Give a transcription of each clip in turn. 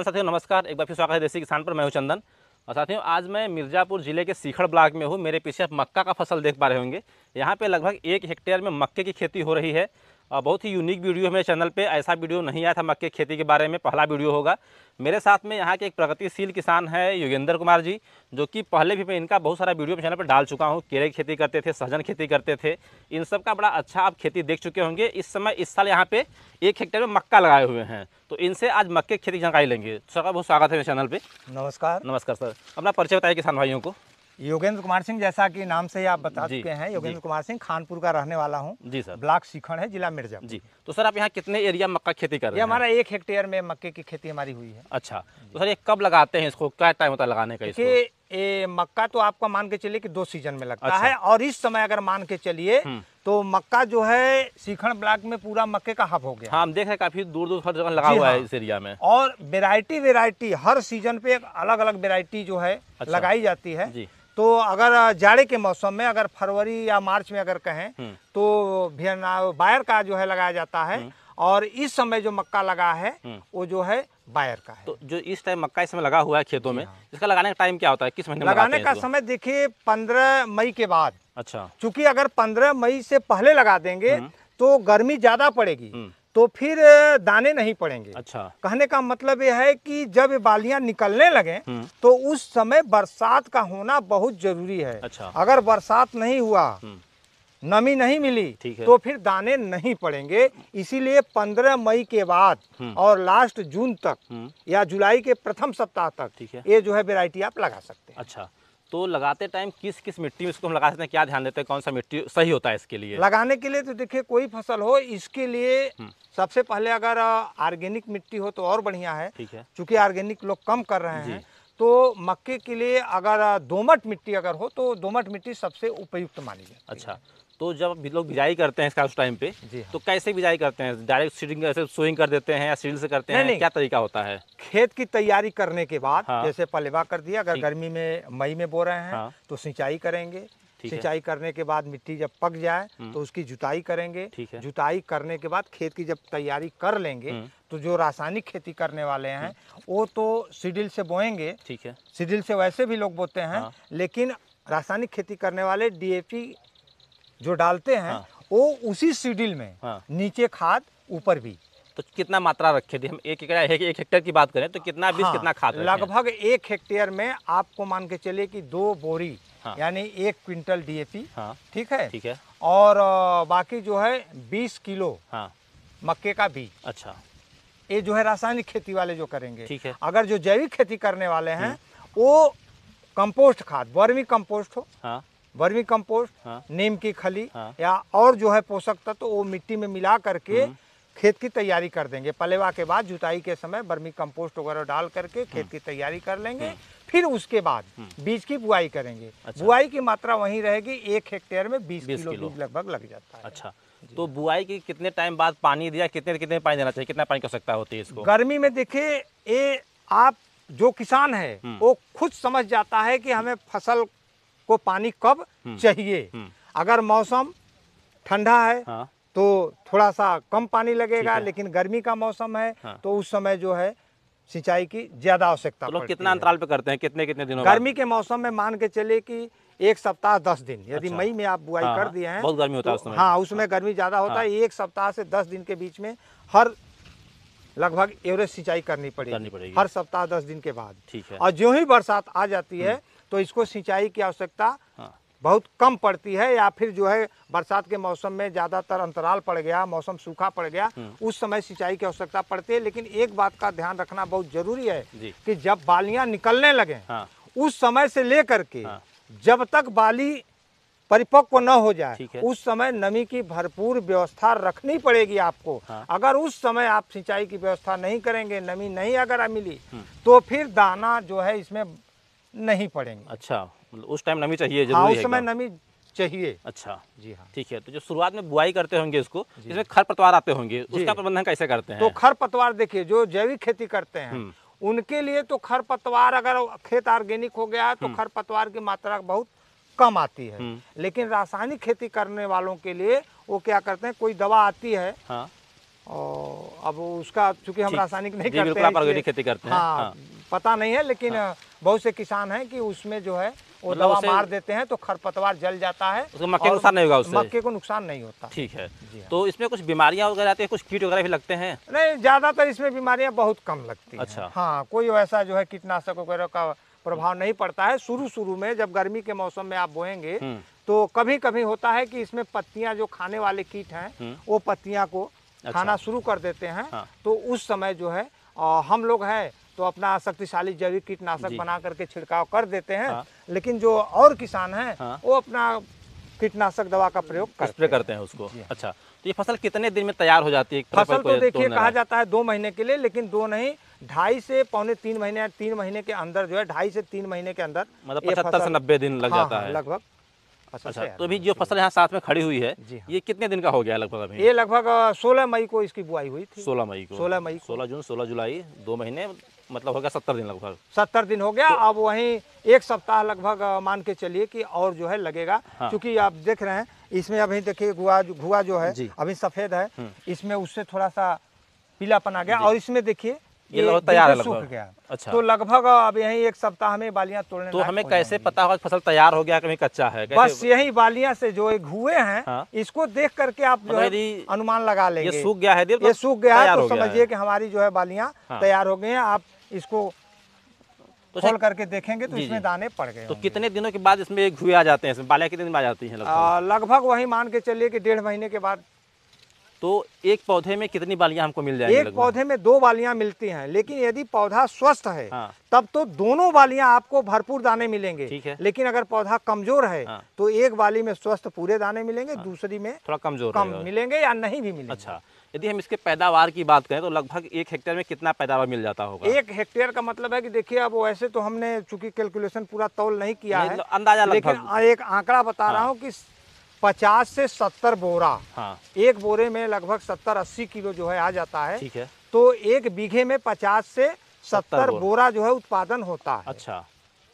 किसान साथियों नमस्कार एक बार फिर स्वागत है देसी किसान पर मैं हूं चंदन और साथियों आज मैं मिर्ज़ापुर ज़िले के सीखड़ ब्लॉक में हूं मेरे पीछे आप मक्का का फसल देख पा रहे होंगे यहाँ पे लगभग एक हेक्टेयर में मक्के की खेती हो रही है बहुत ही यूनिक वीडियो है मेरे चैनल पे ऐसा वीडियो नहीं आया था मक्के खेती के बारे में पहला वीडियो होगा मेरे साथ में यहाँ के एक प्रगतिशील किसान है योगेंद्र कुमार जी जो कि पहले भी मैं इनका बहुत सारा वीडियो चैनल पर डाल चुका हूँ केले की खेती करते थे सहजन खेती करते थे इन सब का बड़ा अच्छा आप खेती देख चुके होंगे इस समय इस साल यहाँ पे एक हेक्टेयर में मक्का लगाए हुए हैं तो इनसे आज मक्के की खेती जानकारी लेंगे सर का बहुत स्वागत है मेरे चैनल पर नमस्कार नमस्कार सर अपना परिचय बताइए किसान भाइयों को योगेंद्र कुमार सिंह जैसा कि नाम से ही आप बता चुके हैं योगेंद्र कुमार सिंह खानपुर का रहने वाला हूँ जी सर ब्लॉक सीखण है जिला मिर्जा जी तो सर आप यहाँ कितने एरिया मक्का खेती कर रहे हैं हमारा एक हेक्टेयर में मक्के की खेती हमारी हुई है अच्छा तो सर ये कब लगाते हैं इसको क्या टाइम होता है लगाने का इसको? ए, मक्का तो आपका मान के चलिए कि दो सीजन में लगता अच्छा। है और इस समय अगर मान के चलिए हम्म। तो मक्का जो है सीखण ब्लॉक में पूरा मक्के का हफ हो गया हाँ, देख रहे हैं काफी दूर दूर हर जगह लगा हुआ हाँ। है इस एरिया में और वेरायटी वेरायटी हर सीजन पे एक अलग अलग वेरायटी जो है अच्छा। लगाई जाती है तो अगर जाड़े के मौसम में अगर फरवरी या मार्च में अगर कहें हम्म। तो भियना बायर का जो है लगाया जाता है हम्म। और इस समय जो मक्का लगा है हम्म। वो जो है बायर का है तो जो इस टाइम मक्का इस समय लगा हुआ है खेतों में हाँ। इसका लगाने का टाइम क्या होता है किस महीने लगाने का समय देखिए पंद्रह मई के बाद अच्छा चूंकि अगर पंद्रह मई से पहले लगा देंगे तो गर्मी ज्यादा पड़ेगी तो फिर दाने नहीं पड़ेंगे अच्छा कहने का मतलब यह है कि जब बालियां निकलने लगे हम्म। तो उस समय बरसात का होना बहुत जरूरी है अच्छा अगर बरसात नहीं हुआ हम्म। नमी नहीं मिली तो फिर दाने नहीं पड़ेंगे इसीलिए 15 मई के बाद हम्म। और लास्ट जून तक या जुलाई के प्रथम सप्ताह तक ये जो है वेराइटी आप लगा सकते हैं अच्छा तो लगाते टाइम किस किस मिट्टी में इसको हम लगा सकते हैं क्या ध्यान देते हैं कौन सा मिट्टी सही होता है इसके लिए लगाने के लिए तो देखिए कोई फसल हो इसके लिए हम्म। सबसे पहले अगर ऑर्गेनिक मिट्टी हो तो और बढ़िया है ठीक है चूंकि ऑर्गेनिक लोग कम कर रहे हैं तो मक्के के लिए अगर दोमट मिट्टी अगर हो तो दोमट मिट्टी सबसे उपयुक्त मानी जाए अच्छा तो जब लोग बिजाई करते हैं इसका उस टाइम पे जी हाँ। तो कैसे बिजाई करते हैं डायरेक्ट सीडिंग ऐसे सोइंग कर देते हैं या सील से करते हैं क्या तरीका होता है खेत की तैयारी करने के बाद हाँ। जैसे पलेवा कर दिया अगर गर्मी में मई में बो रहे हैं हाँ। तो सिंचाई करेंगे सिंचाई करने के बाद मिट्टी जब पक जाए हम्म। तो उसकी जुताई करेंगे जुताई करने के बाद खेत की जब तैयारी कर लेंगे हम्म। तो जो रासायनिक खेती करने वाले हैं हम्म। वो तो सीडिल से बोएंगे ठीक है सीडिल से वैसे भी लोग बोते हैं हाँ। लेकिन रासायनिक खेती करने वाले डीएपी जो डालते हैं हाँ। वो उसी सीडिल में हाँ। नीचे खाद ऊपर भी तो कितना मात्रा रखे थे हम एक एकड़ एक, एक हेक्टेयर की बात करें तो कितना बीज हाँ, कितना खाद लगभग एक हेक्टेयर में आपको मान के चलिए कि दो बोरी हाँ, यानी एक क्विंटल डीएपी हाँ, ठीक है ठीक है और बाकी जो है बीस किलो हाँ, मक्के का बीज अच्छा ये जो है रासायनिक खेती वाले जो करेंगे ठीक है अगर जो जैविक खेती करने वाले हैं हम्म। वो कंपोस्ट खाद वर्मी कंपोस्ट हो हाँ, वर्मी कंपोस्ट हाँ। नीम की खली हाँ। या और जो है पोषक तत्व तो वो मिट्टी में मिला करके हम्म। खेत की तैयारी कर देंगे पलेवा के बाद जुताई के समय बर्मी कंपोस्ट वगैरह डाल करके खेत हम्म। की तैयारी कर लेंगे हम्म। फिर उसके बाद बीज की बुआई करेंगे अच्छा। बुआई की मात्रा वहीं रहेगी एक हेक्टेयर में 20, किलो, किलो। बीज लगभग लग जाता है अच्छा तो बुआई के कितने टाइम बाद पानी दिया कितने कितने पानी देना चाहिए कितना पानी की आवश्यकता होती है इसको गर्मी में देखिए ये आप जो किसान है वो खुद समझ जाता है कि हमें फसल आपको पानी कब हम्म। चाहिए हम्म। अगर मौसम ठंडा है हाँ। तो थोड़ा सा कम पानी लगेगा लेकिन गर्मी का मौसम है हाँ। तो उस समय जो है सिंचाई की ज्यादा आवश्यकता तो कितना अंतराल पे करते हैं कितने कितने दिनों गर्मी के मौसम में मान के चले कि एक सप्ताह दस दिन यदि अच्छा। मई में आप बुआई हाँ, कर हाँ। दिए हैं बहुत गर्मी होता है तो, हाँ उसमें हाँ। गर्मी ज्यादा होता हाँ। है एक सप्ताह से दस दिन के बीच में हर लगभग एवरेज सिंचाई करनी करनी पड़ेगी। हर सप्ताह दस दिन के बाद ठीक है और जो ही बरसात आ जाती है हम्म। तो इसको सिंचाई की आवश्यकता हाँ। बहुत कम पड़ती है या फिर जो है बरसात के मौसम में ज़्यादातर अंतराल पड़ गया मौसम सूखा पड़ गया हाँ। उस समय सिंचाई की आवश्यकता पड़ती है लेकिन एक बात का ध्यान रखना बहुत जरूरी है कि जब बालियां निकलने लगे हाँ। उस समय से लेकर के हाँ। जब तक बाली परिपक्व न हो जाए उस समय नमी की भरपूर व्यवस्था रखनी पड़ेगी आपको हाँ। अगर उस समय आप सिंचाई की व्यवस्था नहीं करेंगे नमी नहीं अगर मिली हाँ। तो फिर दाना जो है इसमें नहीं पड़ेंगे अच्छा मतलब उस टाइम नमी चाहिए हाँ, जरूरी हाँ, उस समय नमी चाहिए अच्छा जी हाँ ठीक है तो जो शुरुआत में बुआई करते होंगे इसको इसमें खर पतवार आते होंगे उसका प्रबंधन कैसे करते तो हैं तो खर पतवार देखिए जो जैविक खेती करते हैं हम्म। उनके लिए तो खर पतवार अगर खेत ऑर्गेनिक हो गया तो हम्म। खर पतवार की मात्रा बहुत कम आती है हम्म। लेकिन रासायनिक खेती करने वालों के लिए वो क्या करते हैं कोई दवा आती है हाँ। और अब उसका चूंकि हम रासायनिक नहीं करते करते हैं हाँ, हाँ। पता नहीं है लेकिन हाँ। बहुत से किसान हैं कि उसमें जो है वो मतलब दवा मार देते हैं तो खरपतवार जल जाता है उसको मक्के को नुकसान नहीं होगा मक्के को नुकसान नहीं होता ठीक है हाँ। तो इसमें कुछ बीमारियां वगैरह आती है कुछ कीट वगैरह भी लगते हैं नहीं ज़्यादातर इसमें बीमारियां बहुत कम लगती है अच्छा हाँ कोई वैसा जो है कीटनाशक वगैरह का प्रभाव नहीं पड़ता है शुरू शुरू में जब गर्मी के मौसम में आप बोएंगे हम्म। तो कभी कभी होता है कि इसमें पत्तियां जो खाने वाले कीट हैं हम्म। वो पत्तियां को अच्छा। खाना शुरू कर देते हैं हाँ। तो उस समय जो है आ, हम लोग हैं तो अपना शक्तिशाली जैविक कीटनाशक बना करके छिड़काव कर देते हैं हाँ। लेकिन जो और किसान हैं हाँ। वो अपना कीटनाशक दवा का प्रयोग करते, स्प्रे करते हैं उसको अच्छा तो ये फसल कितने दिन में तैयार हो जाती है फसल तो देखिए कहा जाता है दो महीने के लिए लेकिन दो नहीं ढाई से पौने तीन महीने तीन महीने के अंदर जो है ढाई से तीन महीने के अंदर मतलब पचहत्तर से नब्बे दिन लग हाँ, जाता हाँ, है लगभग अच्छा तो अभी जो फसल यहाँ साथ में खड़ी हुई है हाँ। ये कितने दिन का हो गया लगभग अभी ये लगभग सोलह मई को इसकी बुआई हुई थी सोलह मई को सोलह मई सोलह जून सोलह जुलाई दो महीने मतलब हो गया सत्तर दिन लगभग सत्तर दिन हो गया तो, अब वहीं एक सप्ताह लगभग मान के चलिए कि और जो है लगेगा हाँ। क्योंकि आप देख रहे हैं इसमें अभी देखिए गुआ घुआ जो है अभी सफ़ेद है हम्म। इसमें उससे थोड़ा सा पीलापन आ गया और इसमें देखिए ये लगभग तैयार है लगभग अच्छा तो लगभग अब यही एक सप्ताह में बालियां तोड़ने तो हमें कैसे पता होगा फसल तैयार हो गया कभी कच्चा है बस यही बालियां से जो हुए हैं हाँ? इसको देख करके आप जो मतलब है अनुमान लगा लेंगे ये सूख गया है ये सूख गया है तो समझिए कि हमारी जो है बालियां हाँ। तैयार हो गई हैं आप इसको तो खोल करके देखेंगे तो इसमें दाने पड़ गए तो कितने दिनों के बाद इसमें घुए आ जाते हैं इसमें बालियां कितने दिन में आ जाती हैं लगभग वही मान के चलिए कि डेढ़ महीने के बाद तो एक पौधे में कितनी बालियां हमको मिल जाएंगी एक पौधे में दो बालियां मिलती हैं लेकिन यदि पौधा स्वस्थ है हाँ। तब तो दोनों बालियां आपको भरपूर दाने मिलेंगे ठीक है लेकिन अगर पौधा कमजोर है हाँ। तो एक बाली में स्वस्थ पूरे दाने मिलेंगे हाँ। दूसरी में थोड़ा कमजोर कम मिलेंगे या नहीं भी मिलेंगे अच्छा यदि हम इसके पैदावार की बात करें तो लगभग एक हेक्टेयर में कितना पैदावार मिल जाता होगा एक हेक्टेयर का मतलब है कि देखिए अब वैसे तो हमने चूंकि कैलकुलेशन पूरा तौल नहीं किया है तो अंदाजा लेकिन एक आंकड़ा बता रहा हाँ। हूँ कि पचास से सत्तर बोरा हाँ एक बोरे में लगभग सत्तर अस्सी किलो जो है आ जाता है ठीक है तो एक बीघे में पचास से सत्तर बोरा जो है उत्पादन होता है अच्छा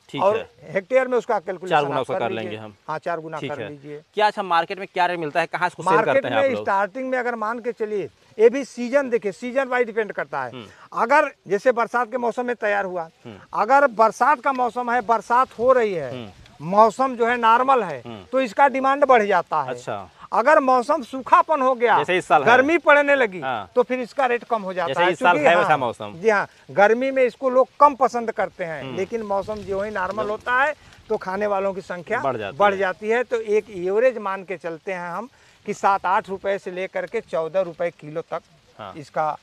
ठीक और है। हेक्टेयर में उसका कैलकुलेशन चार गुना कर, कर लेंगे हम हाँ चार गुना कर लीजिए क्या अच्छा मार्केट में क्या रेट मिलता है कहाँ मार्केट में स्टार्टिंग में अगर मान के चलिए ये भी सीजन देखिए सीजन वाइज डिपेंड करता है हम्म। अगर जैसे बरसात के मौसम में तैयार हुआ हम्म। अगर बरसात का मौसम है बरसात हो रही है हम्म। मौसम जो है नॉर्मल है हम्म। तो इसका डिमांड बढ़ जाता है अच्छा अगर मौसम सूखापन हो गया जैसे इस साल गर्मी पड़ने लगी हाँ। तो फिर इसका रेट कम हो जाता जैसे है इस साल है हाँ, मौसम जी हाँ गर्मी में इसको लोग कम पसंद करते हैं हम्म। लेकिन मौसम जो है नॉर्मल होता है तो खाने वालों की संख्या बढ़ जाती, बढ़ जाती है।, है तो एक एवरेज मान के चलते हैं हम कि सात आठ रुपए से लेकर के चौदह रुपए किलो तक हाँ। इसका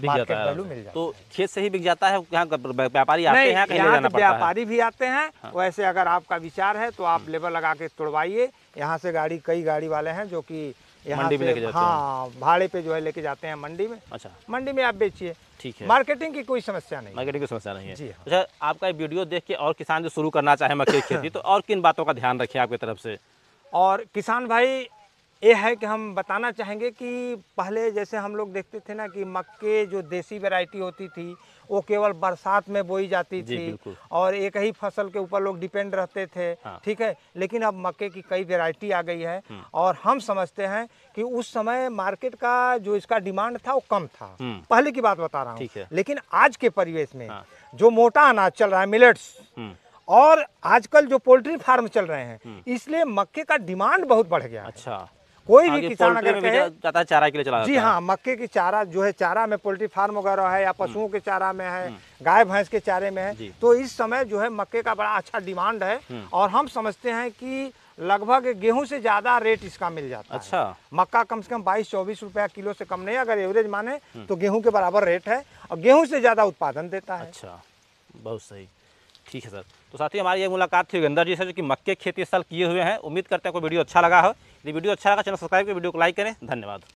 बिक जाता है तो खेत से ही बिक जाता है यहाँ व्यापारी आते हैं यहाँ तो व्यापारी भी आते हैं हाँ। वैसे अगर आपका विचार है तो आप हम्म। लेबर लगा के तोड़वाइए यहाँ से गाड़ी कई गाड़ी वाले हैं जो कि मंडी में लेके जाते हाँ भाड़े पे जो है लेके जाते हैं मंडी में अच्छा मंडी में आप बेचिए ठीक है मार्केटिंग की कोई समस्या नहीं मार्केटिंग की समस्या नहीं है जी हाँ। अच्छा आपका ये वीडियो देख के और किसान जो शुरू करना चाहे मक्के की खेती तो और किन बातों का ध्यान रखिए आपकी तरफ से और किसान भाई ये है कि हम बताना चाहेंगे कि पहले जैसे हम लोग देखते थे ना कि मक्के जो देसी वैरायटी होती थी वो केवल बरसात में बोई जाती थी और एक ही फसल के ऊपर लोग डिपेंड रहते थे हाँ। ठीक हाँ। है लेकिन अब मक्के की कई वैरायटी आ गई है हम्म। और हम समझते हैं कि उस समय मार्केट का जो इसका डिमांड था वो कम था हम्म। पहले की बात बता रहा हूँ लेकिन आज के परिवेश में हाँ। जो मोटा अनाज चल रहा है मिलेट्स हम्म। और आजकल जो पोल्ट्री फार्म चल रहे हैं इसलिए मक्के का डिमांड बहुत बढ़ गया अच्छा कोई भी किसान अगर कहे ज्यादा चारा के लिए चला जी हाँ मक्के की चारा जो है चारा में पोल्ट्री फार्म वगैरह है या हम्म। पशुओं के चारा में है हम्म। गाय भैंस के चारे में है तो इस समय जो है मक्के का बड़ा अच्छा डिमांड है हम्म। और हम समझते हैं कि लगभग गेहूं से ज़्यादा रेट इसका मिल जाता अच्छा। है मक्का कम से कम बाईस चौबीस रुपया किलो से कम नहीं अगर एवरेज माने तो गेहूं के बराबर रेट है और गेहूं से ज़्यादा उत्पादन देता है अच्छा बहुत सही ठीक है सर तो साथ ही हमारी ये मुलाकात थी योगेंद्र जी से जो कि मक्के खेती इस साल किए हुए हैं उम्मीद करते हैं कोई वीडियो अच्छा लगा हो यदि वीडियो अच्छा लगा चैनल सब्सक्राइब करें वीडियो को लाइक करें धन्यवाद